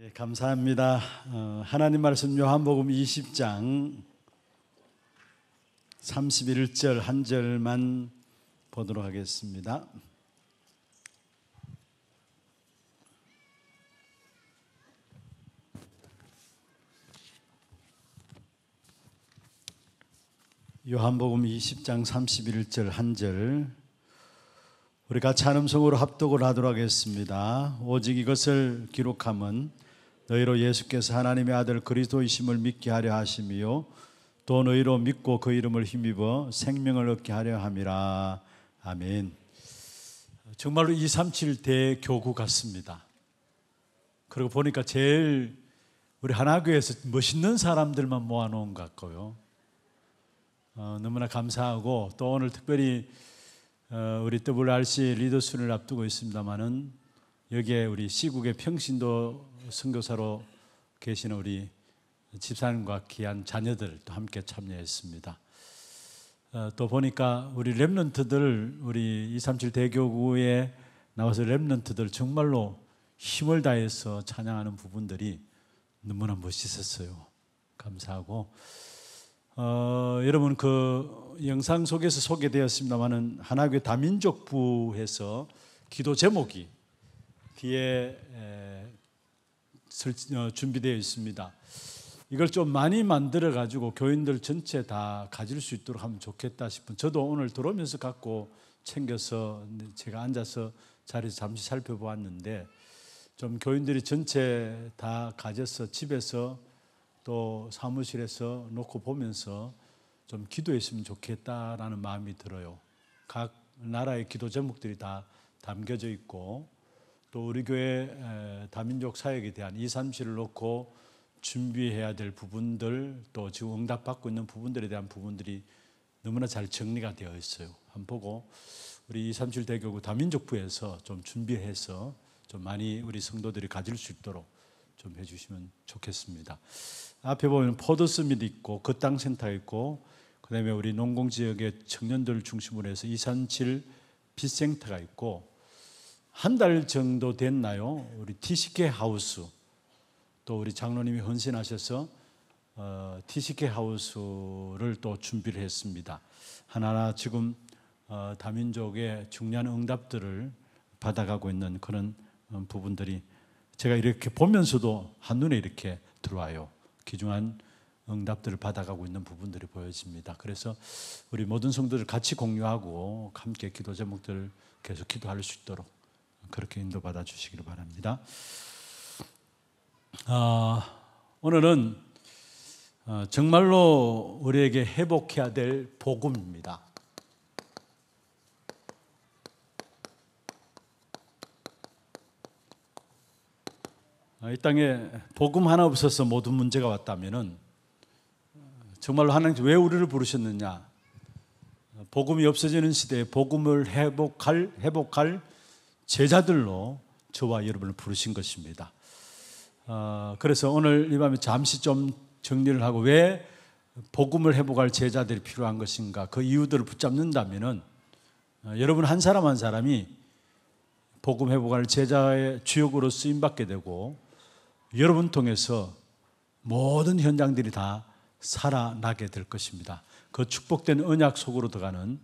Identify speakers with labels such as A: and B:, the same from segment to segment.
A: 예, 감사합니다. 어, 하나님 말씀 요한복음 20장 31절 한 절만 보도록 하겠습니다. 요한복음 20장 31절 한 절 우리 같이 음성으로 합독을 하도록 하겠습니다. 오직 이것을 기록함은 너희로 예수께서 하나님의 아들 그리스도이심을 믿게 하려 하심이요 또 너희로 믿고 그 이름을 힘입어 생명을 얻게 하려 함이라 아멘. 정말로 237 대교구 같습니다. 그리고 보니까 제일 우리 하나교에서 멋있는 사람들만 모아놓은 것 같고요. 어, 너무나 감사하고 또 오늘 특별히 어, 우리 WRC 리더순을 앞두고 있습니다만은 여기에 우리 시국의 평신도 선교사로 계신 우리 집사님과 귀한 자녀들 도 함께 참여했습니다. 어, 또 보니까 우리 랩런트들 우리 237 대교구에 나와서 랩런트들 정말로 힘을 다해서 찬양하는 부분들이 너무나 멋있었어요. 감사하고 어, 여러분 그 영상 속에서 소개되었습니다만은 하나교회 다민족부에서 기도 제목이 뒤 에, 어, 준비되어 있습니다. 이걸 좀 많이 만들어 가지고 교인들 전체 다 가질 수 있도록 하면 좋겠다 싶은 저도 오늘 들어오면서 갖고 챙겨서 제가 앉아서 자리 잠시 살펴보았는데 좀 교인들이 전체 다 가져서 집에서 또 사무실에서 놓고 보면서 좀 기도했으면 좋겠다라는 마음이 들어요. 각 나라의 기도 제목들이 다 담겨져 있고 또 우리 교회 다민족 사역에 대한 2, 3시를 놓고 준비해야 될 부분들 또 지금 응답받고 있는 부분들에 대한 부분들이 너무나 잘 정리가 되어 있어요. 한 보고 우리 2, 3실 대교구 다민족부에서 좀 준비해서 좀 많이 우리 성도들이 가질 수 있도록 좀 해주시면 좋겠습니다. 앞에 보면 포드 스밋 있고 겉땅 센터 있고 그다음에 우리 농공 지역의 청년들 중심으로 해서 237 빗센터가 있고 한달 정도 됐나요? 우리 TCK 하우스 또 우리 장로님이 헌신하셔서 어, TCK 하우스를 또 준비를 했습니다. 하나하나 지금 어, 다민족의 중요한 응답들을 받아가고 있는 그런 어, 부분들이 제가 이렇게 보면서도 한눈에 이렇게 들어와요. 귀중한 응답들을 받아가고 있는 부분들이 보여집니다. 그래서 우리 모든 성도들 같이 공유하고 함께 기도 제목들 계속 기도할 수 있도록 그렇게 인도받아 주시기를 바랍니다. 아, 어, 오늘은 정말로 우리에게 회복해야 될 복음입니다. 아, 이 땅에 복음 하나 없어서 모든 문제가 왔다면은 정말로 하나님 왜 우리를 부르셨느냐? 복음이 없어지는 시대에 복음을 회복할 회복할 제자들로 저와 여러분을 부르신 것입니다. 어, 그래서 오늘 이 밤에 잠시 좀 정리를 하고 왜 복음을 회복할 제자들이 필요한 것인가 그 이유들을 붙잡는다면 어, 아, 여러분 한 사람 한 사람이 복음 회복할 제자의 주역으로 쓰임 받게 되고 여러분 통해서 모든 현장들이 다 살아나게 될 것입니다. 그 축복된 언약 속으로 들어가는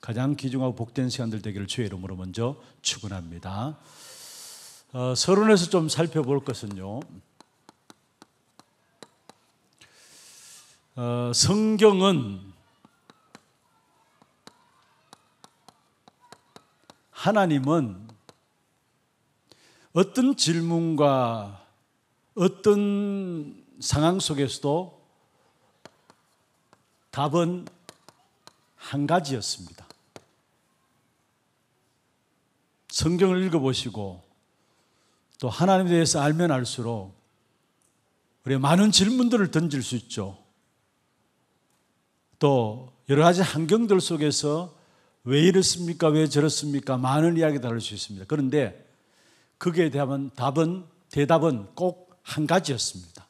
A: 가장 귀중하고 복된 시간들 되기를 주의 이름으로 먼저 축원합니다. 어, 서론에서 좀 살펴볼 것은요. 어, 성경은 하나님은 어떤 질문과 어떤 상황 속에서도 답은 한 가지였습니다. 성경을 읽어보시고 또 하나님에 대해서 알면 알수록 우리 많은 질문들을 던질 수 있죠. 또 여러 가지 환경들 속에서 왜 이렇습니까? 왜 저렇습니까? 많은 이야기 다룰 수 있습니다. 그런데 그게 대한 답은 대답은 꼭 한 가지였습니다.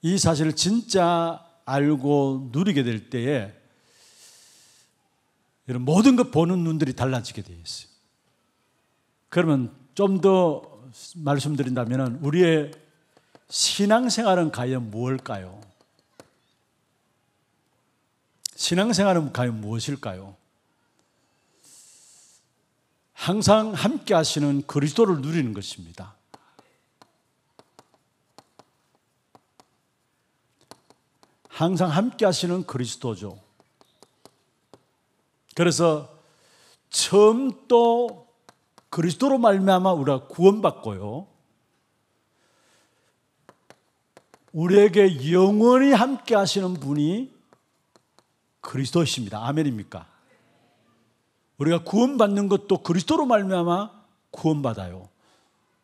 A: 이 사실을 진짜 알고 누리게 될 때에 이런 모든 것 보는 눈들이 달라지게 되어 있어요. 그러면 좀 더 말씀드린다면 우리의 신앙생활은 과연 무엇일까요? 신앙생활은 과연 무엇일까요? 항상 함께 하시는 그리스도를 누리는 것입니다. 항상 함께 하시는 그리스도죠. 그래서 처음 또 그리스도로 말미암아 우리가 구원받고요. 우리에게 영원히 함께 하시는 분이 그리스도십니다. 아멘입니까? 우리가 구원받는 것도 그리스도로 말미암아 구원받아요.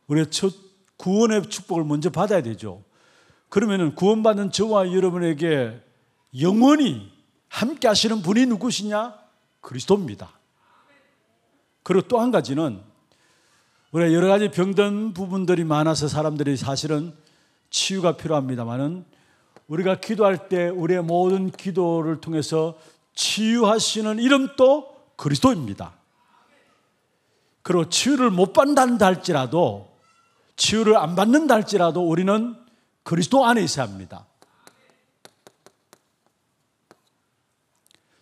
A: 우리가 첫 구원의 축복을 먼저 받아야 되죠. 그러면 구원받는 저와 여러분에게 영원히 함께 하시는 분이 누구시냐? 그리스도입니다. 그리고 또 한 가지는 우리가 여러 가지 병든 부분들이 많아서 사람들이 사실은 치유가 필요합니다만은 우리가 기도할 때 우리의 모든 기도를 통해서 치유하시는 이름도 그리스도입니다. 그리고 치유를 못 받는다 할지라도 치유를 안 받는다 할지라도 우리는 그리스도 안에 있어야 합니다.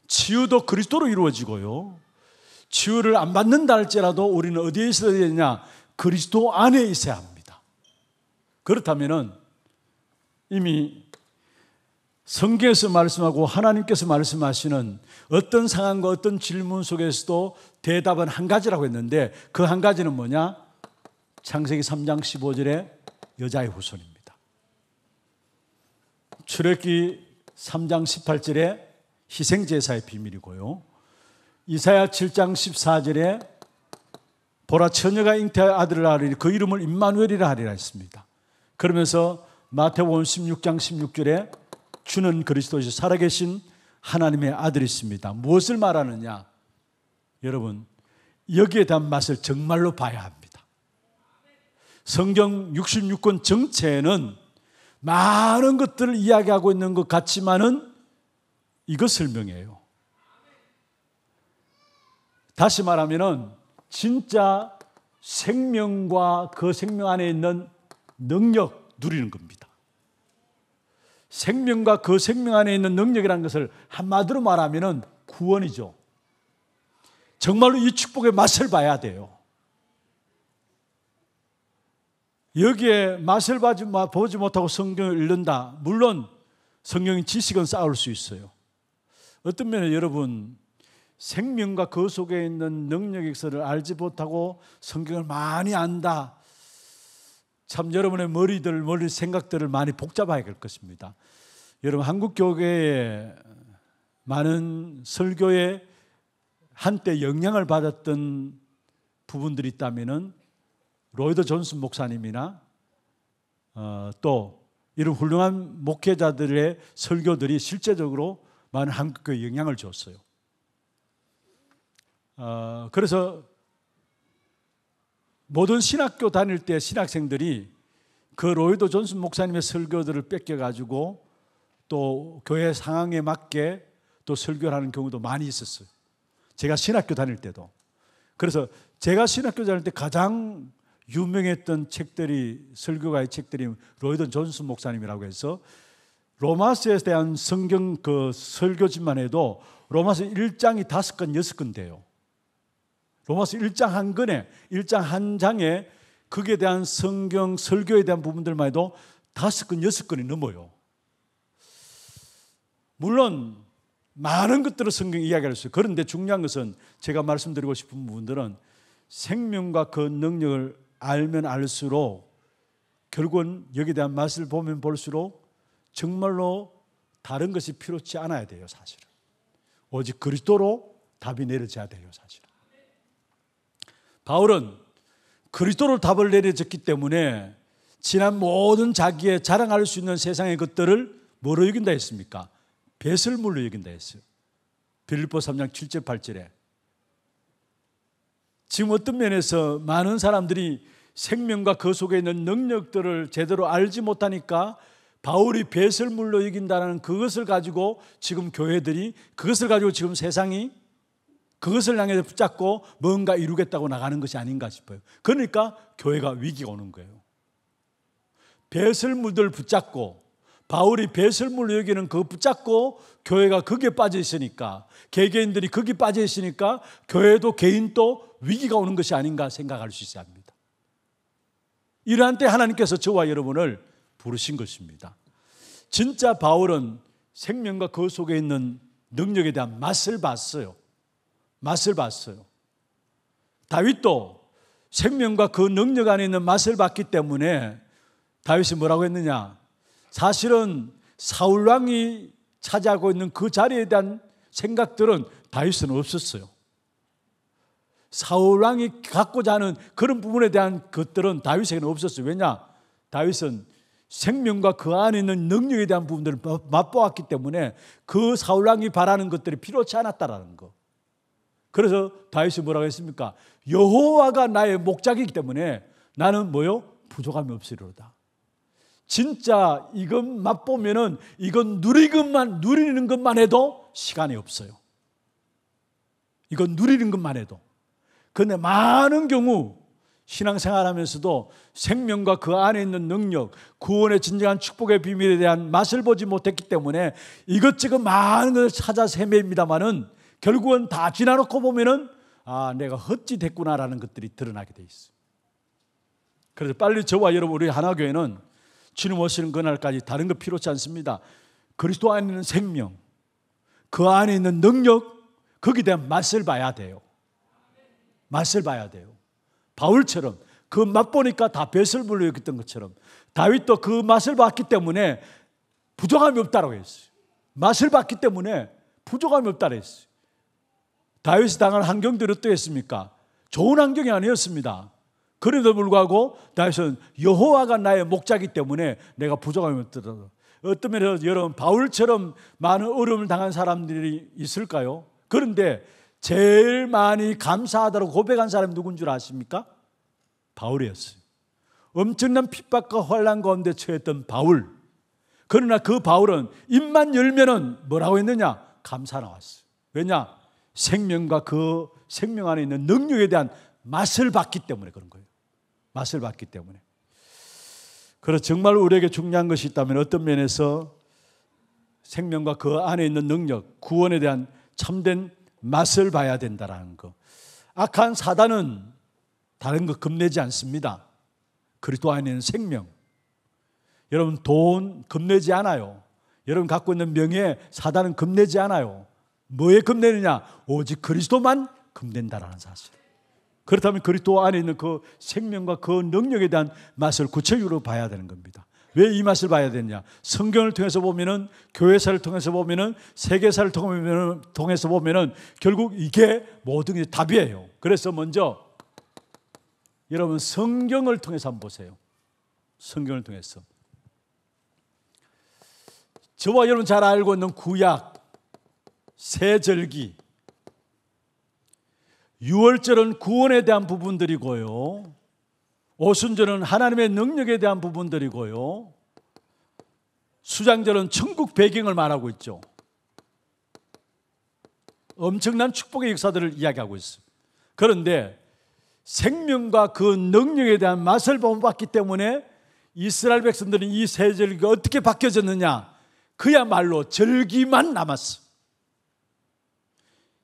A: 치유도 그리스도로 이루어지고요. 치유를 안 받는다 할지라도 우리는 어디에 있어야 되냐? 그리스도 안에 있어야 합니다. 그렇다면 이미 성경에서 말씀하고 하나님께서 말씀하시는 어떤 상황과 어떤 질문 속에서도 대답은 한 가지라고 했는데 그 한 가지는 뭐냐? 창세기 3장 15절의 여자의 후손입니다. 출애기 3장 18절의 희생제사의 비밀이고요. 이사야 7장 14절에 보라 처녀가 잉태할 아들을 아르니 그 이름을 임마누엘이라 하리라 했습니다. 그러면서 마태복음 16장 16절에 주는 그리스도시 살아계신 하나님의 아들이십니다. 무엇을 말하느냐? 여러분 여기에 대한 맛을 정말로 봐야 합니다. 성경 66권 정체는 많은 것들을 이야기하고 있는 것 같지만은 이것 설명해요. 다시 말하면 진짜 생명과 그 생명 안에 있는 능력 누리는 겁니다. 생명과 그 생명 안에 있는 능력이라는 것을 한마디로 말하면 구원이죠. 정말로 이 축복의 맛을 봐야 돼요. 여기에 맛을 보지 못하고 성경을 읽는다. 물론 성경의 지식은 쌓을 수 있어요. 어떤 면에 여러분 생명과 그 속에 있는 능력익서를 알지 못하고 성경을 많이 안다. 참 여러분의 머리들, 머리 생각들을 많이 복잡하게 할 것입니다. 여러분 한국 교회에 많은 설교에 한때 영향을 받았던 부분들이 있다면은 로이드 존슨 목사님이나 어, 또 이런 훌륭한 목회자들의 설교들이 실제적으로 많은 한국교회에 영향을 줬어요. 어, 그래서 모든 신학교 다닐 때 신학생들이 그 로이드 존슨 목사님의 설교들을 뺏겨 가지고 또 교회 상황에 맞게 또 설교를 하는 경우도 많이 있었어요. 제가 신학교 다닐 때도. 그래서 제가 신학교 다닐 때 가장 유명했던 책들이 설교가의 책들이 로이드 존슨 목사님이라고 해서 로마서에 대한 성경 그 설교집만 해도 로마서 1장이 다건여건 돼요. 로마서 1장 한 권에 1장 한 장에 거기에 대한 성경 설교에 대한 부분들만 해도 다섯 건 여섯 건이 넘어요. 물론 많은 것들을 성경 이야기할 수 있어요. 그런데 중요한 것은 제가 말씀드리고 싶은 부분들은 생명과 그 능력을 알면 알수록 결국은 여기에 대한 맛을 보면 볼수록 정말로 다른 것이 필요치 않아야 돼요, 사실은. 오직 그리스도로 답이 내려져야 돼요, 사실은. 바울은 그리스도로 답을 내려졌기 때문에 지난 모든 자기의 자랑할 수 있는 세상의 것들을 뭐로 여긴다 했습니까? 배설물로 여긴다 했어요. 빌립보 3장 7절 8절에 지금 어떤 면에서 많은 사람들이 생명과 그 속에 있는 능력들을 제대로 알지 못하니까 바울이 배설물로 이긴다는 그것을 가지고 지금 교회들이 그것을 가지고 지금 세상이 그것을 향해서 붙잡고 뭔가 이루겠다고 나가는 것이 아닌가 싶어요. 그러니까 교회가 위기가 오는 거예요. 배설물들 붙잡고 바울이 배설물로 여기는 그 붙잡고 교회가 거기에 빠져 있으니까 개개인들이 거기 빠져 있으니까 교회도 개인도 위기가 오는 것이 아닌가 생각할 수 있어야 합니다. 이러한 때 하나님께서 저와 여러분을 부르신 것입니다. 진짜 바울은 생명과 그 속에 있는 능력에 대한 맛을 봤어요. 맛을 봤어요. 다윗도 생명과 그 능력 안에 있는 맛을 봤기 때문에 다윗이 뭐라고 했느냐? 사실은 사울 왕이 차지하고 있는 그 자리에 대한 생각들은 다윗은 없었어요. 사울 왕이 갖고자 하는 그런 부분에 대한 것들은 다윗에게는 없었어요. 왜냐? 다윗은 생명과 그 안에 있는 능력에 대한 부분들을 맛보았기 때문에 그 사울 왕이 바라는 것들이 필요치 않았다라는 거. 그래서 다윗이 뭐라고 했습니까? 여호와가 나의 목자이기 때문에 나는 뭐요? 부족함이 없으리로다. 진짜 이것 맛보면은 이건 누리것만 누리는 것만 해도 시간이 없어요. 이건 누리는 것만 해도. 그런데 많은 경우 신앙생활하면서도 생명과 그 안에 있는 능력, 구원의 진정한 축복의 비밀에 대한 맛을 보지 못했기 때문에 이것저것 많은 것을 찾아 헤매입니다만은 결국은 다 지나놓고 보면은 아, 내가 헛짓했구나라는 것들이 드러나게 돼 있어요. 그래서 빨리 저와 여러분 우리 하나교회는 주님 오시는 그날까지 다른 거 필요치 않습니다. 그리스도 안에 있는 생명, 그 안에 있는 능력, 거기에 대한 맛을 봐야 돼요. 맛을 봐야 돼요. 바울처럼 그 맛보니까 다 뱃을 불러있던 것처럼 다윗도 그 맛을 봤기 때문에 부족함이 없다고 라 했어요. 맛을 봤기 때문에 부족함이 없다고 했어요. 다윗이 당한 환경들이 어떠했습니까? 좋은 환경이 아니었습니다. 그럼에도 불구하고 다윗은 여호와가 나의 목자기 때문에 내가 부족함이 없더도 어떤 면에서 여러분 바울처럼 많은 어려움을 당한 사람들이 있을까요? 그런데 제일 많이 감사하다고 고백한 사람이 누군 줄 아십니까? 바울이었어요. 엄청난 핍박과 환란 가운데 처했던 바울. 그러나 그 바울은 입만 열면은 뭐라고 했느냐? 감사 나왔어요. 왜냐? 생명과 그 생명 안에 있는 능력에 대한 맛을 봤기 때문에 그런 거예요. 맛을 봤기 때문에. 그래서 정말 우리에게 중요한 것이 있다면 어떤 면에서 생명과 그 안에 있는 능력, 구원에 대한 참된 맛을 봐야 된다라는 거. 악한 사단은 다른 거 겁내지 않습니다. 그리스도 안에 있는 생명. 여러분 돈 겁내지 않아요. 여러분 갖고 있는 명예 사단은 겁내지 않아요. 뭐에 금내느냐 오직 그리스도만 금낸다라는 사실. 그렇다면 그리스도 안에 있는 그 생명과 그 능력에 대한 맛을 구체적으로 봐야 되는 겁니다. 왜 이 맛을 봐야 되느냐? 성경을 통해서 보면은 교회사를 통해서 보면은 세계사를 보면은, 통해서 보면은 결국 이게 모든 게 답이에요. 그래서 먼저 여러분 성경을 통해서 한번 보세요. 성경을 통해서 저와 여러분 잘 알고 있는 구약 세절기. 6월절은 구원에 대한 부분들이고요. 오순절은 하나님의 능력에 대한 부분들이고요. 수장절은 천국 배경을 말하고 있죠. 엄청난 축복의 역사들을 이야기하고 있습니다. 그런데 생명과 그 능력에 대한 맛을 본받기 때문에 이스라엘 백성들은 이 세절기가 어떻게 바뀌어졌느냐? 그야말로 절기만 남았어.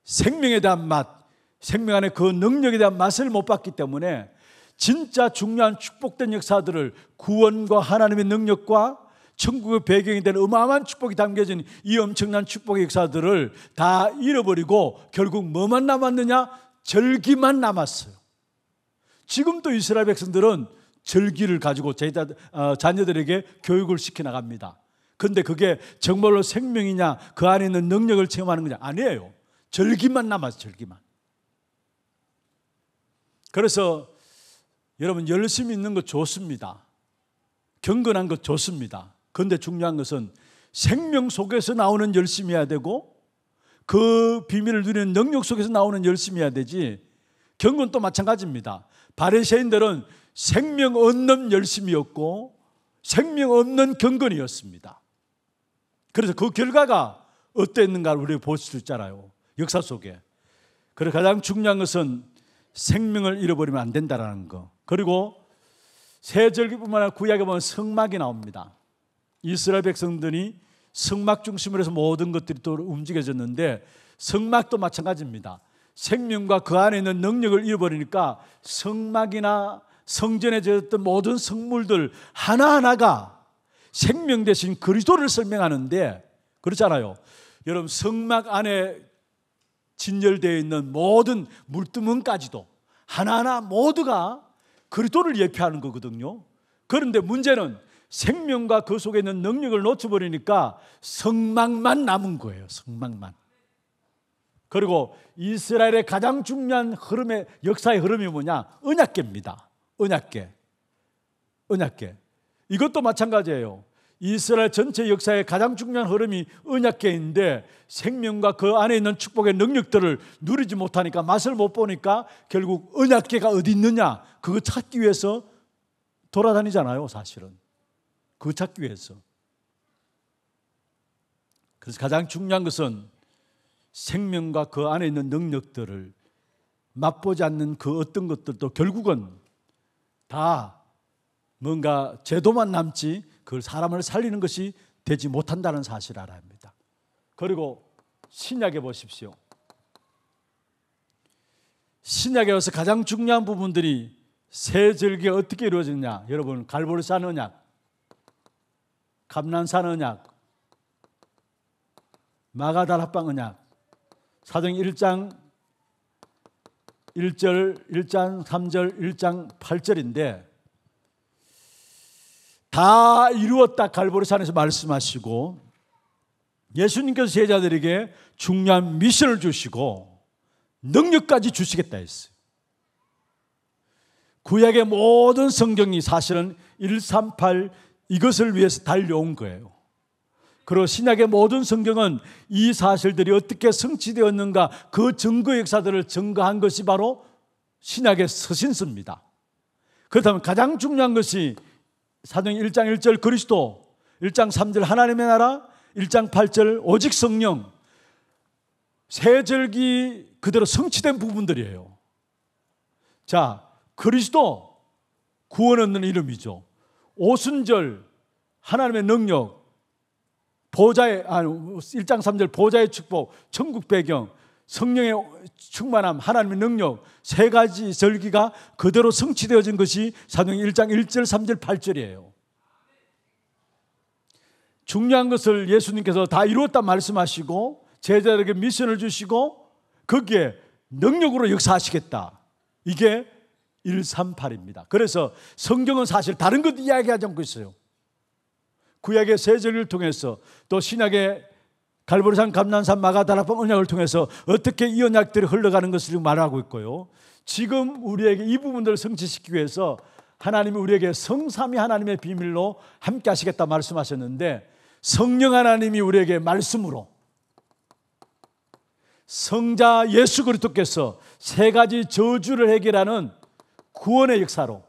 A: 생명에 대한 맛, 생명 안에 그 능력에 대한 맛을 못 봤기 때문에 진짜 중요한 축복된 역사들을 구원과 하나님의 능력과 천국의 배경이 되는 어마어마한 축복이 담겨진 이 엄청난 축복의 역사들을 다 잃어버리고 결국 뭐만 남았느냐? 절기만 남았어요. 지금도 이스라엘 백성들은 절기를 가지고 제자, 어, 자녀들에게 교육을 시켜 나갑니다. 근데 그게 정말로 생명이냐, 그 안에 있는 능력을 체험하는 거냐? 아니에요. 절기만 남았어 절기만. 그래서 여러분 열심히 있는 것 좋습니다. 경건한 것 좋습니다. 그런데 중요한 것은 생명 속에서 나오는 열심히 해야 되고 그 비밀을 누리는 능력 속에서 나오는 열심히 해야 되지 경건 또 마찬가지입니다. 바리새인들은 생명 얻는 열심이었고 생명 없는 경건이었습니다. 그래서 그 결과가 어땠는가를 우리가 볼수 있잖아요. 역사 속에. 그리고 가장 중요한 것은 생명을 잃어버리면 안 된다라는 거. 그리고 세절기뿐만 아니라 구약에 보면 성막이 나옵니다. 이스라엘 백성들이 성막 중심으로 해서 모든 것들이 또 움직여졌는데 성막도 마찬가지입니다. 생명과 그 안에 있는 능력을 잃어버리니까 성막이나 성전에 지었던 모든 성물들 하나하나가 생명 대신 그리스도를 설명하는데 그렇잖아요. 여러분 성막 안에 진열되어 있는 모든 물두멍까지도 하나하나 모두가 그리스도를 예표하는 거거든요. 그런데 문제는 생명과 그 속에 있는 능력을 놓쳐버리니까 성막만 남은 거예요. 성막만. 그리고 이스라엘의 가장 중요한 흐름의 역사의 흐름이 뭐냐? 은약계입니다은약계은약계 이것도 마찬가지예요. 이스라엘 전체 역사의 가장 중요한 흐름이 은약계인데 생명과 그 안에 있는 축복의 능력들을 누리지 못하니까 맛을 못 보니까 결국 은약계가 어디 있느냐 그거 찾기 위해서 돌아다니잖아요 사실은 그거 찾기 위해서 그래서 가장 중요한 것은 생명과 그 안에 있는 능력들을 맛보지 않는 그 어떤 것들도 결국은 다 뭔가 제도만 남지 그 사람을 살리는 것이 되지 못한다는 사실을 알아야 합니다. 그리고 신약에 보십시오. 신약에 와서 가장 중요한 부분들이 세 절기가 어떻게 이루어지냐 여러분 갈보르산 언약, 감난산 언약, 마가달 합방 언약, 사정 1장 1절, 1장 3절, 1장 8절인데 다 이루었다 갈보리산에서 말씀하시고 예수님께서 제자들에게 중요한 미션을 주시고 능력까지 주시겠다 했어요. 구약의 모든 성경이 사실은 138 이것을 위해서 달려온 거예요. 그리고 신약의 모든 성경은 이 사실들이 어떻게 성취되었는가 그 증거 역사들을 증거한 것이 바로 신약의 서신서입니다. 그렇다면 가장 중요한 것이 사도행 1장 1절 그리스도, 1장 3절 하나님의 나라, 1장 8절 오직 성령, 세절기 그대로 성취된 부분들이에요. 자, 그리스도 구원 얻는 이름이죠. 오순절 하나님의 능력, 보좌의 아니 1장 3절 보좌의 축복, 천국 배경, 성령의 충만함, 하나님의 능력 세 가지 절기가 그대로 성취되어진 것이 사도행 1장 1절, 3절, 8절이에요. 중요한 것을 예수님께서 다 이루었다 말씀하시고 제자들에게 미션을 주시고 거기에 능력으로 역사하시겠다. 이게 138입니다. 그래서 성경은 사실 다른 것 이야기하지 않고 있어요. 구약의 세절을 통해서 또 신약의 갈보리산, 감난산, 마가다라방 언약을 통해서 어떻게 이 언약들이 흘러가는 것을 말하고 있고요. 지금 우리에게 이 부분들을 성취시키기 위해서 하나님이 우리에게 성삼위 하나님의 비밀로 함께 하시겠다 말씀하셨는데 성령 하나님이 우리에게 말씀으로 성자 예수 그리스도께서 세 가지 저주를 해결하는 구원의 역사로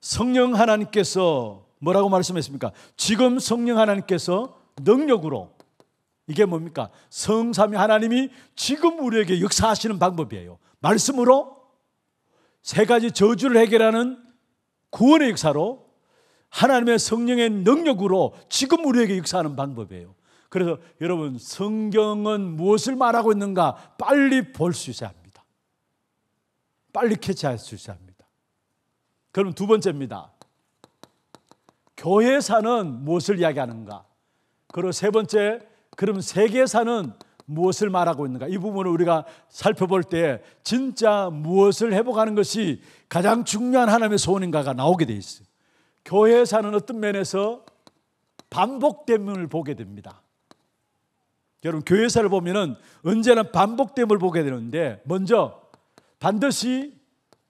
A: 성령 하나님께서 뭐라고 말씀했습니까? 지금 성령 하나님께서 능력으로 이게 뭡니까? 성삼위 하나님이 지금 우리에게 역사하시는 방법이에요. 말씀으로 세 가지 저주를 해결하는 구원의 역사로 하나님의 성령의 능력으로 지금 우리에게 역사하는 방법이에요. 그래서 여러분 성경은 무엇을 말하고 있는가 빨리 볼 수 있어야 합니다. 빨리 캐치할 수 있어야 합니다. 그럼 두 번째입니다. 교회사는 무엇을 이야기하는가? 그리고 세 번째, 그럼 세계사는 무엇을 말하고 있는가? 이 부분을 우리가 살펴볼 때 진짜 무엇을 회복하는 것이 가장 중요한 하나님의 소원인가가 나오게 돼 있어요. 교회사는 어떤 면에서 반복됨을 보게 됩니다. 여러분 교회사를 보면은 언제나 반복됨을 보게 되는데 먼저 반드시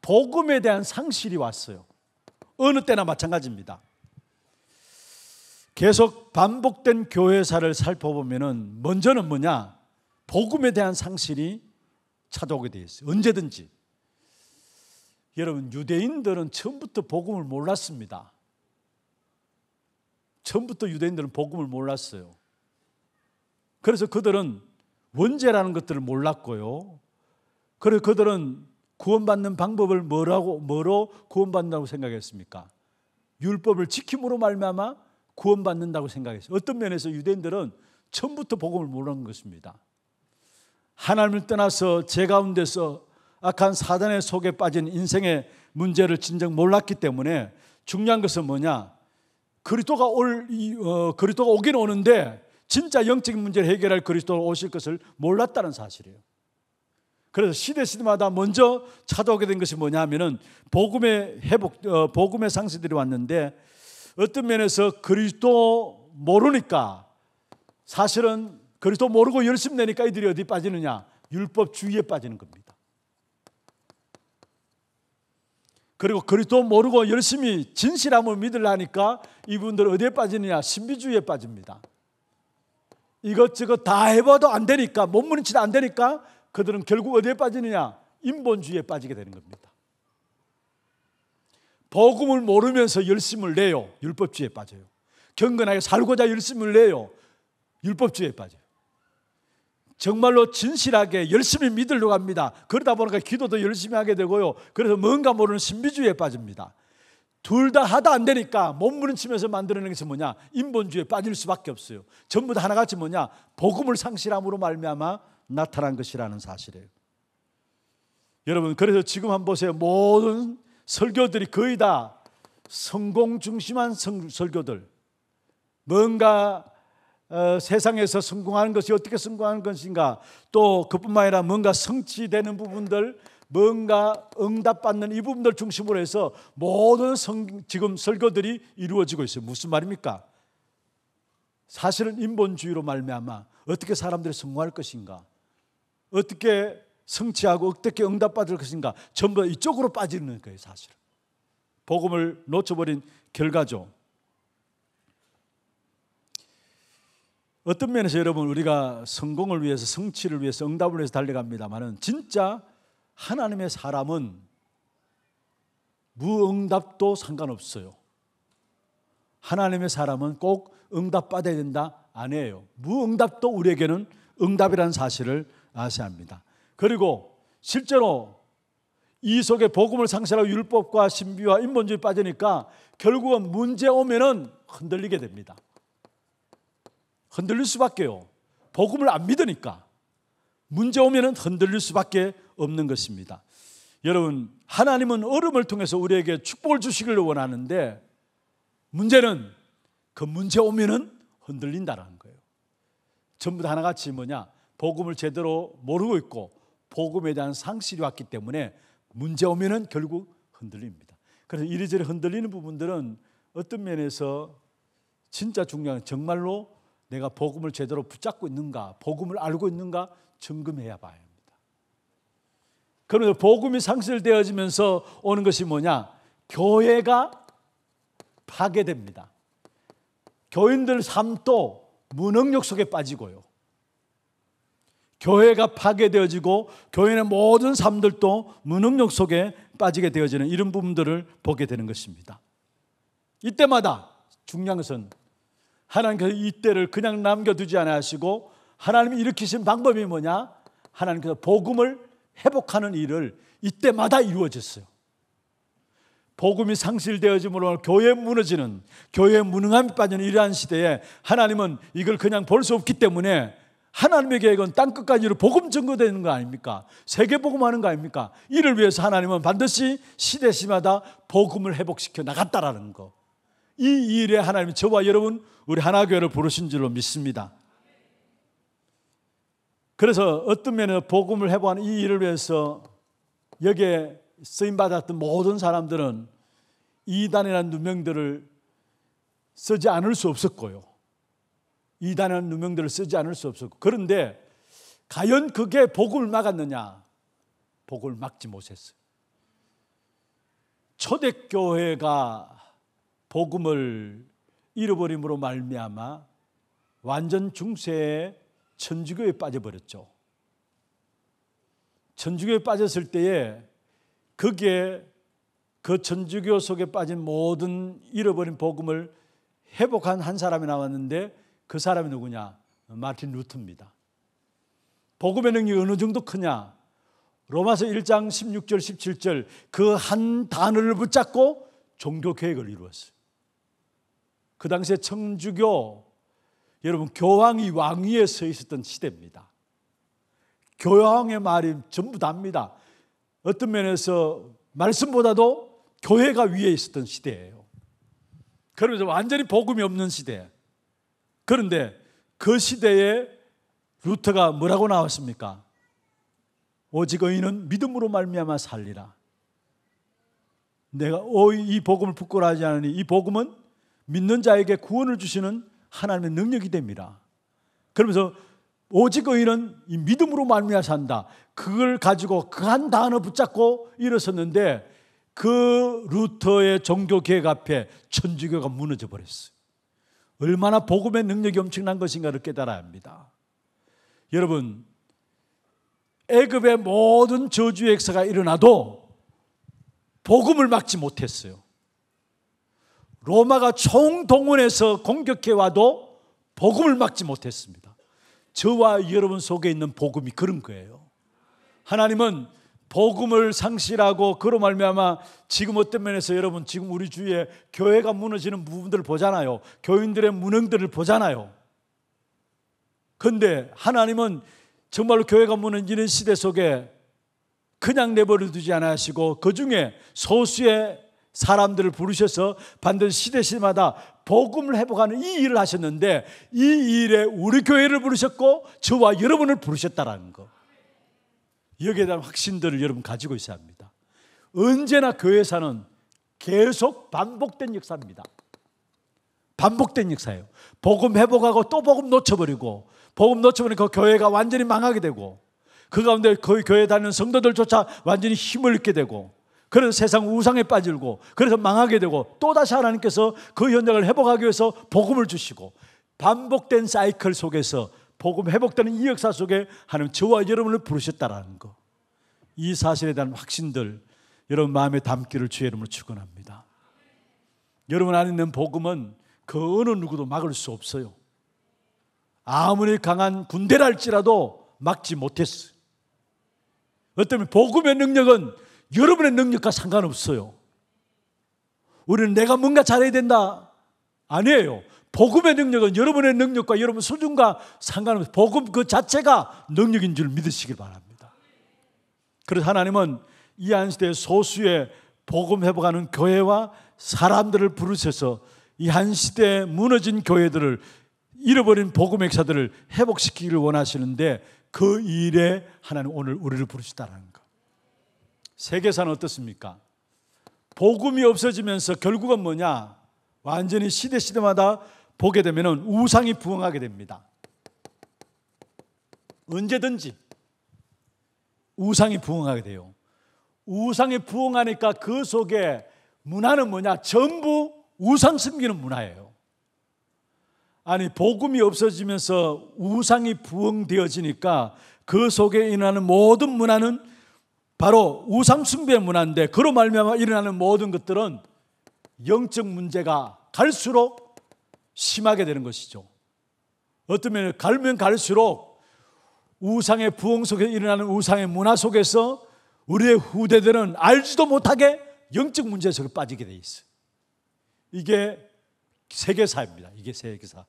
A: 복음에 대한 상실이 왔어요. 어느 때나 마찬가지입니다. 계속 반복된 교회사를 살펴보면은 먼저는 뭐냐? 복음에 대한 상실이 찾아오게 되어 있어요. 언제든지. 여러분, 유대인들은 처음부터 복음을 몰랐습니다. 처음부터 유대인들은 복음을 몰랐어요. 그래서 그들은 원죄라는 것들을 몰랐고요. 그래서 그들은 구원받는 방법을 뭐라고 뭐로 구원받는다고 생각했습니까? 율법을 지킴으로 말미암아 구원받는다고 생각했어요. 어떤 면에서 유대인들은 처음부터 복음을 모르는 것입니다. 하나님을 떠나서 제 가운데서 악한 사단의 속에 빠진 인생의 문제를 진정 몰랐기 때문에 중요한 것은 뭐냐? 그리스도가 올 어, 그리스도가 오긴 오는데 진짜 영적인 문제를 해결할 그리스도가 오실 것을 몰랐다는 사실이에요. 그래서 시대 시대마다 먼저 찾아오게 된 것이 뭐냐면은 복음의 회복 어, 복음의 상세들이 왔는데 어떤 면에서 그리스도 모르니까 사실은 그리스도 모르고 열심 히 내니까 이들이 어디 빠지느냐? 율법주의에 빠지는 겁니다. 그리고 그리스도 모르고 열심히 진실함을 믿으려니까 이분들 어디에 빠지느냐? 신비주의에 빠집니다. 이것저것 다 해봐도 안 되니까, 몸무림치도 안 되니까 그들은 결국 어디에 빠지느냐? 인본주의에 빠지게 되는 겁니다. 복음을 모르면서 열심을 내요. 율법주의에 빠져요. 경건하게 살고자 열심을 내요. 율법주의에 빠져요. 정말로 진실하게 열심히 믿으려고 합니다. 그러다 보니까 기도도 열심히 하게 되고요. 그래서 뭔가 모르는 신비주의에 빠집니다. 둘 다 하다 안 되니까 몸부림치면서 만들어내는 것이 뭐냐? 인본주의에 빠질 수밖에 없어요. 전부 다 하나같이 뭐냐? 복음을 상실함으로 말미암아 나타난 것이라는 사실이에요. 여러분 그래서 지금 한번 보세요. 모든 설교들이 거의 다 성공 중심한 성, 설교들 뭔가 어, 세상에서 성공하는 것이 어떻게 성공하는 것인가 또 그뿐만 아니라 뭔가 성취되는 부분들 뭔가 응답받는 이 부분들 중심으로 해서 모든 성, 지금 설교들이 이루어지고 있어요 무슨 말입니까? 사실은 인본주의로 말미암아 어떻게 사람들이 성공할 것인가 어떻게 성취하고 어떻게 응답받을 것인가 전부 이쪽으로 빠지는 거예요 사실은 복음을 놓쳐버린 결과죠 어떤 면에서 여러분 우리가 성공을 위해서 성취를 위해서 응답을 위해서 달려갑니다만은 진짜 하나님의 사람은 무응답도 상관없어요 하나님의 사람은 꼭 응답받아야 된다 아니에요 무응답도 우리에게는 응답이라는 사실을 아셔야 합니다 그리고 실제로 이 속에 복음을 상실하고 율법과 신비와 인본주의에 빠지니까 결국은 문제 오면은 흔들리게 됩니다. 흔들릴 수밖에요. 복음을 안 믿으니까 문제 오면은 흔들릴 수밖에 없는 것입니다. 여러분, 하나님은 얼음을 통해서 우리에게 축복을 주시기를 원하는데 문제는 그 문제 오면은 흔들린다라는 거예요. 전부 다 하나같이 뭐냐? 복음을 제대로 모르고 있고 복음에 대한 상실이 왔기 때문에 문제 오면은 결국 흔들립니다. 그래서 이리저리 흔들리는 부분들은 어떤 면에서 진짜 중요한 정말로 내가 복음을 제대로 붙잡고 있는가, 복음을 알고 있는가 점검해야 봐야 그러면서 복음이 상실되어지면서 오는 것이 뭐냐? 교회가 파괴됩니다. 교인들 삶도 무능력 속에 빠지고요. 교회가 파괴되어지고 교회의 모든 삶들도 무능력 속에 빠지게 되어지는 이런 부분들을 보게 되는 것입니다. 이때마다 중요한 것은 하나님께서 이때를 그냥 남겨두지 않으시고 하나님이 일으키신 방법이 뭐냐? 하나님께서 복음을 회복하는 일을 이때마다 이루어졌어요. 복음이 상실되어짐으로 교회 무너지는 교회 무능함이 빠지는 이러한 시대에 하나님은 이걸 그냥 볼 수 없기 때문에 하나님의 계획은 땅 끝까지로 복음 증거되는거 아닙니까? 세계 복음하는 거 아닙니까? 이를 위해서 하나님은 반드시 시대 시마다 복음을 회복시켜 나갔다라는 거. 이 일에 하나님 저와 여러분 우리 하나교회를 부르신 줄로 믿습니다. 그래서 어떤 면에 복음을 회복하는 이 일을 위해서 여기에 쓰임 받았던 모든 사람들은 이단이라는 누명들을 쓰지 않을 수 없었고요. 이단한 누명들을 쓰지 않을 수 없었고 그런데 과연 그게 복을 막았느냐? 복을 막지 못했어요. 초대교회가 복음을 잃어버림으로 말미암아 완전 중세의 천주교에 빠져버렸죠. 천주교에 빠졌을 때에 그게 그 천주교 속에 빠진 모든 잃어버린 복음을 회복한 한 사람이 나왔는데 그 사람이 누구냐? 마틴 루트입니다. 복음의 능력이 어느 정도 크냐? 로마서 1장 16절 17절 그 한 단어를 붙잡고 종교 계획을 이루었어요. 그 당시에 청주교 여러분 교황이 왕위에 서 있었던 시대입니다. 교황의 말이 전부 답니다. 어떤 면에서 말씀보다도 교회가 위에 있었던 시대예요. 그러면서 완전히 복음이 없는 시대. 그런데 그 시대에 루터가 뭐라고 나왔습니까? 오직 의인은 믿음으로 말미암아 살리라. 내가 이 복음을 부끄러워하지 않으니 이 복음은 믿는 자에게 구원을 주시는 하나님의 능력이 됩니다. 그러면서 오직 의인은 이 믿음으로 말미암아 산다. 그걸 가지고 그 한 단어 붙잡고 일어섰는데 그 루터의 종교 개혁 앞에 천주교가 무너져 버렸어요. 얼마나 복음의 능력이 엄청난 것인가를 깨달아야 합니다. 여러분, 애급의 모든 저주의 역사가 일어나도 복음을 막지 못했어요. 로마가 총동원해서 공격해와도 복음을 막지 못했습니다. 저와 여러분 속에 있는 복음이 그런 거예요. 하나님은 복음을 상실하고 그로 말미암아 지금 어떤 면에서 여러분 지금 우리 주위에 교회가 무너지는 부분들을 보잖아요. 교인들의 무능들을 보잖아요. 근데 하나님은 정말로 교회가 무너지는 시대 속에 그냥 내버려 두지 않으시고 그 중에 소수의 사람들을 부르셔서 반드시 시대 시마다 복음을 회복하는 이 일을 하셨는데 이 일에 우리 교회를 부르셨고 저와 여러분을 부르셨다라는 거. 여기에 대한 확신들을 여러분 가지고 있어야 합니다. 언제나 교회사는 계속 반복된 역사입니다. 반복된 역사예요. 복음 회복하고 또 복음 놓쳐버리고 복음 놓쳐버리니 그 교회가 완전히 망하게 되고 그 가운데 그 교회 다니는 성도들조차 완전히 힘을 잃게 되고 그래서 세상 우상에 빠지고 그래서 망하게 되고 또 다시 하나님께서 그 현장을 회복하기 위해서 복음을 주시고 반복된 사이클 속에서 복음 회복되는 이 역사 속에 하나님 저와 여러분을 부르셨다라는 것. 이 사실에 대한 확신들 여러분 마음에 담기를 주의 이름으로 축원합니다. 여러분 안에 있는 복음은 그 어느 누구도 막을 수 없어요. 아무리 강한 군대랄지라도 막지 못했어. 어쩌면 복음의 능력은 여러분의 능력과 상관없어요. 우리는 내가 뭔가 잘해야 된다. 아니에요. 복음의 능력은 여러분의 능력과 여러분 수준과 상관없어요. 복음 그 자체가 능력인 줄 믿으시길 바랍니다. 그래서 하나님은 이 한시대 소수의 복음 회복하는 교회와 사람들을 부르셔서 이 한시대에 무너진 교회들을 잃어버린 복음 역사들을 회복시키기를 원하시는데 그 일에 하나님 오늘 우리를 부르시다라는 것. 세계사는 어떻습니까? 복음이 없어지면서 결국은 뭐냐? 완전히 시대 시대마다 보게 되면 우상이 부흥하게 됩니다. 언제든지 우상이 부흥하게 돼요. 우상이 부흥하니까 그 속에 문화는 뭐냐? 전부 우상 섬기는 문화예요. 아니 복음이 없어지면서 우상이 부흥되어지니까 그 속에 일어나는 모든 문화는 바로 우상 숭배 문화인데 그로 말미암아 일어나는 모든 것들은 영적 문제가 갈수록 심하게 되는 것이죠. 어떤 면에 갈면 갈수록 우상의 부흥 속에서 일어나는 우상의 문화 속에서 우리의 후대들은 알지도 못하게 영적 문제 속에 빠지게 돼있어 이게 세계사입니다. 이게 세계사.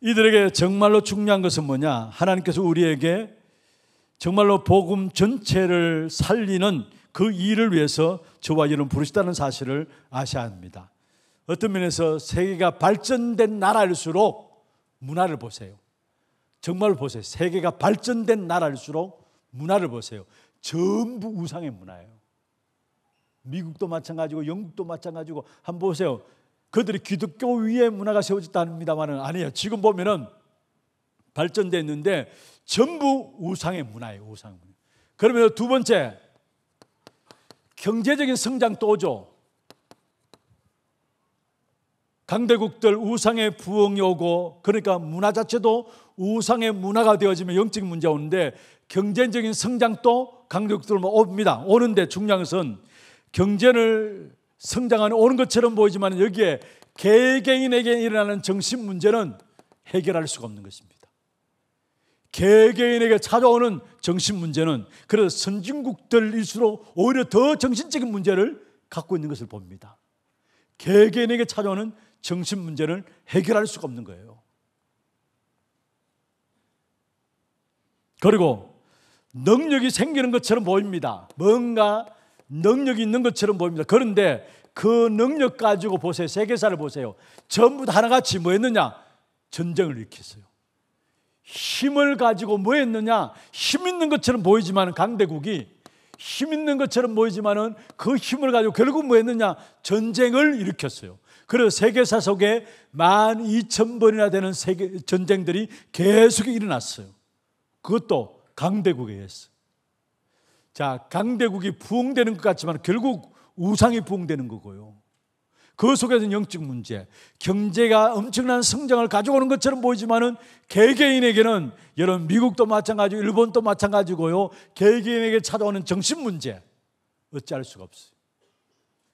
A: 이들에게 정말로 중요한 것은 뭐냐? 하나님께서 우리에게 정말로 복음 전체를 살리는 그 일을 위해서 저와 여러분 부르시다는 사실을 아셔야 합니다. 어떤 면에서 세계가 발전된 나라일수록 문화를 보세요. 정말 보세요. 세계가 발전된 나라일수록 문화를 보세요. 전부 우상의 문화예요. 미국도 마찬가지고 영국도 마찬가지고 한번 보세요. 그들이 기독교 위에 문화가 세워졌다 합니다만은 아니에요. 지금 보면은 발전됐는데 전부 우상의 문화예요. 우상 문화. 그러면 두 번째 경제적인 성장 또 오죠. 강대국들 우상의 부흥이 오고 그러니까 문화 자체도 우상의 문화가 되어지면 영적 인 문제 가 오는데 경제적인 성장도 강대국들 옵니다. 오는데 중요한 것은 경제를 성장하는 오는 것처럼 보이지만 여기에 개개인에게 일어나는 정신 문제는 해결할 수가 없는 것입니다. 개개인에게 찾아오는 정신 문제는 그래서 선진국들일수록 오히려 더 정신적인 문제를 갖고 있는 것을 봅니다. 개개인에게 찾아오는 정신 문제를 해결할 수가 없는 거예요. 그리고 능력이 생기는 것처럼 보입니다. 뭔가 능력이 있는 것처럼 보입니다. 그런데 그 능력 가지고 보세요. 세계사를 보세요. 전부 다 하나같이 뭐 했느냐? 전쟁을 일으켰어요. 힘을 가지고 뭐 했느냐? 힘 있는 것처럼 보이지만 강대국이 힘 있는 것처럼 보이지만그 힘을 가지고 결국 뭐 했느냐? 전쟁을 일으켰어요. 그리고 세계사 속에 만 이천 번이나 되는 세계 전쟁들이 계속 일어났어요. 그것도 강대국에 의해서. 자, 강대국이 부흥되는 것 같지만 결국 우상이 부흥되는 거고요. 그 속에서는 영적 문제, 경제가 엄청난 성장을 가져오는 것처럼 보이지만은 개개인에게는 여러분 미국도 마찬가지고 일본도 마찬가지고요. 개개인에게 찾아오는 정신 문제 어찌할 수가 없어요.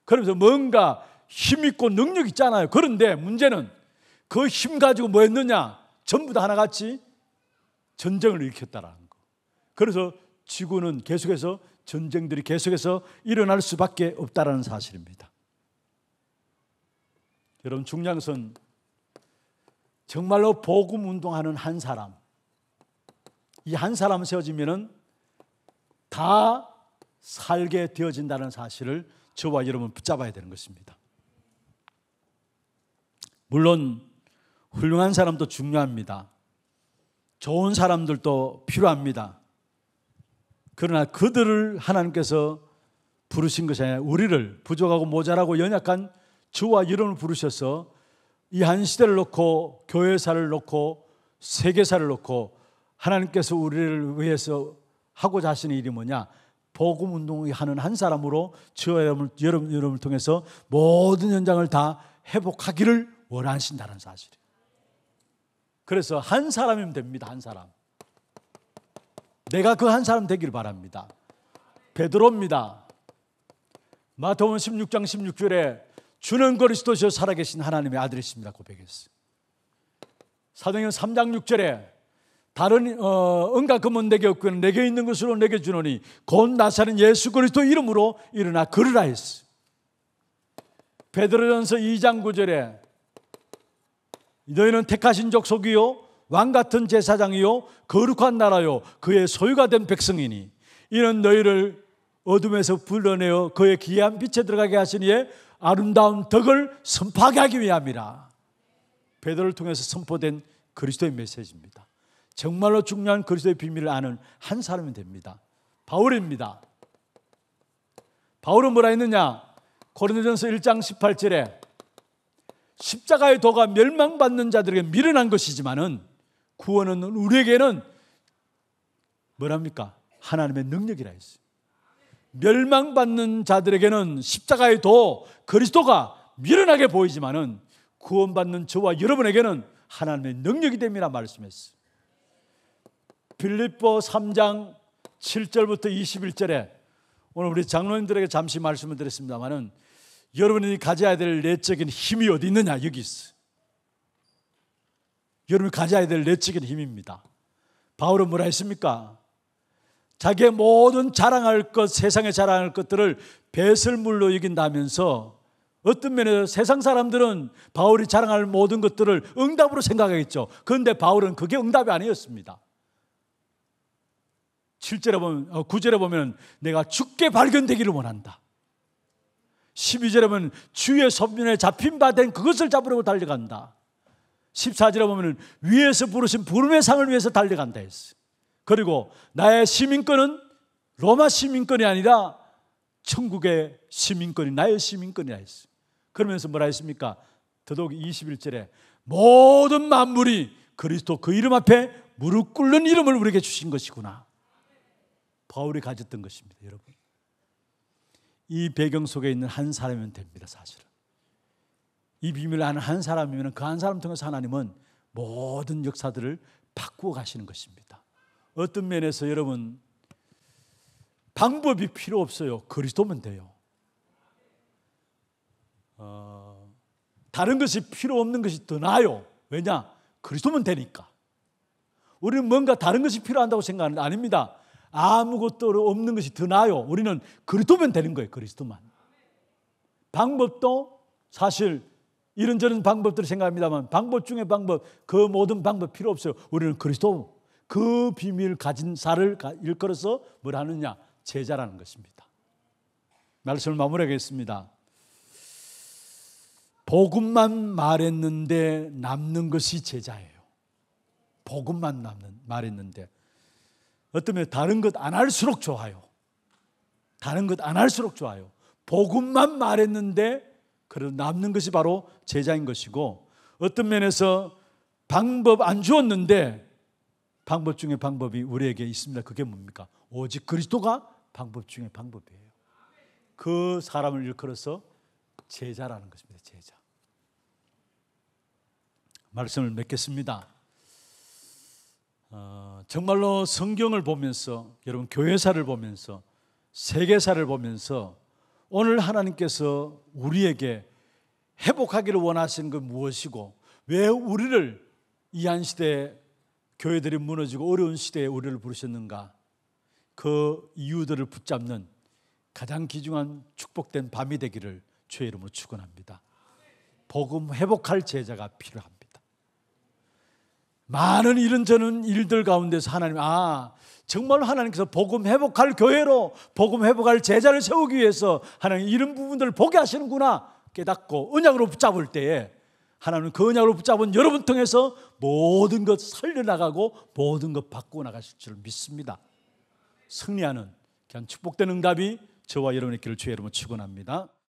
A: 그러면서 뭔가 힘있고 능력 있잖아요. 그런데 문제는 그 힘 가지고 뭐 했느냐? 전부 다 하나같이 전쟁을 일으켰다라는 거. 그래서 지구는 계속해서 전쟁들이 계속해서 일어날 수밖에 없다라는 사실입니다. 여러분 중량선 정말로 복음 운동하는 한 사람 이 한 사람 세워지면은 다 살게 되어진다는 사실을 저와 여러분 붙잡아야 되는 것입니다. 물론 훌륭한 사람도 중요합니다. 좋은 사람들도 필요합니다. 그러나 그들을 하나님께서 부르신 것이 아니라 우리를 부족하고 모자라고 연약한 주와 이름을 부르셔서 이 한 시대를 놓고 교회사를 놓고 세계사를 놓고 하나님께서 우리를 위해서 하고자 하시는 일이 뭐냐? 복음 운동을 하는 한 사람으로 주와 여러분, 여러분, 을 통해서 모든 현장을 다 회복하기를 원하신다는 사실이에요. 그래서 한 사람이면 됩니다. 한 사람. 내가 그 한 사람 되기를 바랍니다. 베드로입니다. 마태복음 16장 16절에 주는 그리스도시여 살아계신 하나님의 아들이십니다. 고백했어요. 사도행전 3장 6절에 다른 어, 은과 금은 내게 없거든 내게 있는 것으로 내게 주노니 곧 나사는 예수 그리스도 이름으로 일어나 걸으라 했어. 베드로전서 2장 9절에 너희는 택하신 족속이요 왕 같은 제사장이요 거룩한 나라요 그의 소유가 된 백성이니 이는 너희를 어둠에서 불러내어 그의 기이한 빛에 들어가게 하시니에 아름다운 덕을 선포하게 하기 위함이라. 베드로를 통해서 선포된 그리스도의 메시지입니다. 정말로 중요한 그리스도의 비밀을 아는 한 사람이 됩니다. 바울입니다. 바울은 뭐라 했느냐? 고린도전서 1장 18절에 십자가의 도가 멸망받는 자들에게 미련한 것이지만은 구원은 우리에게는 뭐랍니까? 하나님의 능력이라 했어요. 멸망받는 자들에게는 십자가의 도 그리스도가 미련하게 보이지만은 구원받는 저와 여러분에게는 하나님의 능력이 됩니다 말씀했어요. 빌립보 3장 7절부터 21절에 오늘 우리 장로님들에게 잠시 말씀을 드렸습니다만은 여러분이 가져야 될 내적인 힘이 어디 있느냐? 여기 있어. 여러분이 가져야 될 내적인 힘입니다. 바울은 뭐라 했습니까? 자기의 모든 자랑할 것, 세상에 자랑할 것들을 배설물로 여긴다면서 어떤 면에서 세상 사람들은 바울이 자랑할 모든 것들을 응답으로 생각하겠죠. 그런데 바울은 그게 응답이 아니었습니다. 7절에 보면, 9절에 어, 보면 내가 죽게 발견되기를 원한다. 12절에 보면 주의 섭면에 잡힌 바 된 그것을 잡으려고 달려간다. 14절에 보면 위에서 부르신 부름의 상을 위해서 달려간다 했어 그리고 나의 시민권은 로마 시민권이 아니라 천국의 시민권이 나의 시민권이라 했어 그러면서 뭐라 했습니까? 더더욱 21절에 모든 만물이 그리스도 그 이름 앞에 무릎 꿇는 이름을 우리에게 주신 것이구나. 바울이 가졌던 것입니다, 여러분. 이 배경 속에 있는 한 사람이면 됩니다, 사실은. 이 비밀을 아는 한 사람이면 그 한 사람 통해서 하나님은 모든 역사들을 바꾸어 가시는 것입니다. 어떤 면에서 여러분 방법이 필요 없어요. 그리스도면 돼요. 어, 다른 것이 필요 없는 것이 더 나아요. 왜냐? 그리스도면 되니까. 우리는 뭔가 다른 것이 필요한다고 생각하는데 아닙니다. 아무것도 없는 것이 더 나아요. 우리는 그리스도면 되는 거예요. 그리스도만. 방법도 사실 이런저런 방법들을 생각합니다만 방법 중에 방법 그 모든 방법 필요 없어요. 우리는 그리스도 그 비밀 을 가진 사를 일컬어서 뭘 하느냐 제자라는 것입니다. 말씀을 마무리하겠습니다. 복음만 말했는데 남는 것이 제자예요. 복음만 남는 말했는데 어쩌면 다른 것 안 할수록 좋아요. 다른 것 안 할수록 좋아요. 복음만 말했는데 그래도 남는 것이 바로 제자인 것이고 어떤 면에서 방법 안 주었는데 방법 중에 방법이 우리에게 있습니다. 그게 뭡니까? 오직 그리스도가 방법 중에 방법이에요. 그 사람을 일컬어서 제자라는 것입니다. 제자. 말씀을 맺겠습니다. 어, 정말로 성경을 보면서 여러분 교회사를 보면서 세계사를 보면서 오늘 하나님께서 우리에게 회복하기를 원하시는 건 무엇이고 왜 우리를 이한 시대에 교회들이 무너지고 어려운 시대에 우리를 부르셨는가 그 이유들을 붙잡는 가장 귀중한 축복된 밤이 되기를 주의 이름으로 축원합니다. 복음 회복할 제자가 필요합니다. 많은 이런저런 일들 가운데서 하나님 아 정말 하나님께서 복음 회복할 교회로 복음 회복할 제자를 세우기 위해서 하나님 이런 부분들을 보게 하시는구나 깨닫고 은약으로 붙잡을 때에 하나님그은약으로 붙잡은 여러분 통해서 모든 것 살려나가고 모든 것 바꾸어 나가실 줄 믿습니다. 승리하는 그냥 축복되는 답이 저와 여러분의 길을 주의 이름으로 축원합니다.